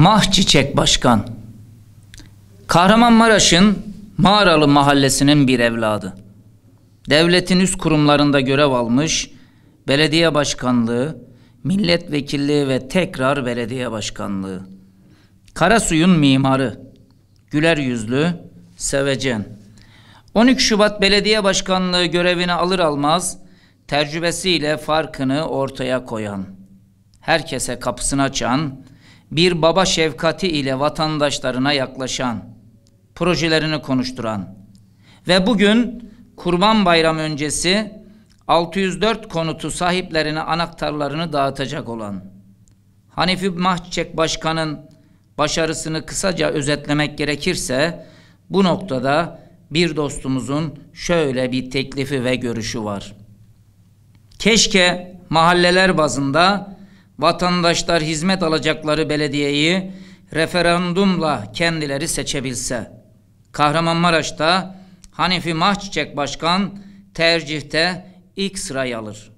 Mah Çiçek Başkan Kahramanmaraş'ın Mağaralı mahallesinin bir evladı. Devletin üst kurumlarında görev almış, belediye başkanlığı, milletvekilliği ve tekrar belediye başkanlığı. Karasuy'un mimarı, güler yüzlü, sevecen. 12 Şubat belediye başkanlığı görevini alır almaz, tecrübesiyle farkını ortaya koyan, herkese kapısını açan, bir baba şefkati ile vatandaşlarına yaklaşan, projelerini konuşturan ve bugün Kurban Bayramı öncesi 604 konutu sahiplerine anahtarlarını dağıtacak olan Hanifi Mahçek Başkan'ın başarısını kısaca özetlemek gerekirse bu noktada bir dostumuzun şöyle bir teklifi ve görüşü var. Keşke mahalleler bazında vatandaşlar hizmet alacakları belediyeyi referandumla kendileri seçebilse. Kahramanmaraş'ta Hanifi Mahçiçek Başkan tercihte ilk sırayı alır.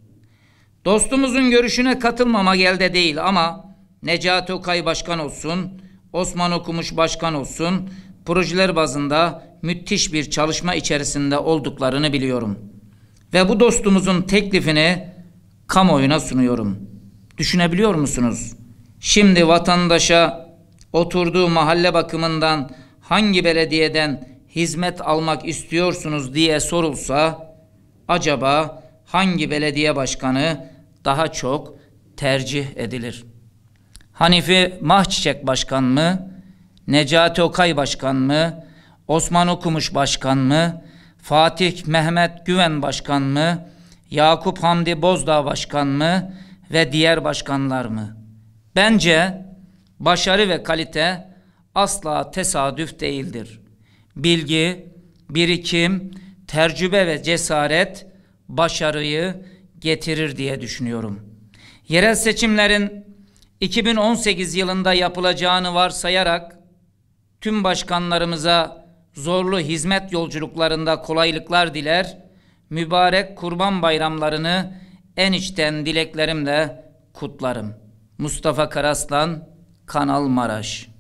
Dostumuzun görüşüne katılmama gelde değil ama Necati Okay başkan olsun, Osman Okumuş başkan olsun, projeler bazında müthiş bir çalışma içerisinde olduklarını biliyorum. Ve bu dostumuzun teklifini kamuoyuna sunuyorum.'' Düşünebiliyor musunuz? Şimdi vatandaşa oturduğu mahalle bakımından hangi belediyeden hizmet almak istiyorsunuz diye sorulsa acaba hangi belediye başkanı daha çok tercih edilir? Hanifi Mahçiçek başkan mı? Necati Okay başkan mı? Osman Okumuş başkan mı? Fatih Mehmet Güven başkan mı? Yakup Hamdi Bozdağ başkan mı? ve diğer başkanlar mı? Bence başarı ve kalite asla tesadüf değildir. Bilgi, birikim, tecrübe ve cesaret başarıyı getirir diye düşünüyorum. Yerel seçimlerin 2018 yılında yapılacağını varsayarak tüm başkanlarımıza zorlu hizmet yolculuklarında kolaylıklar diler, mübarek kurban bayramlarını en içten dileklerimle kutlarım. Mustafa Karaslan, Kanal Maraş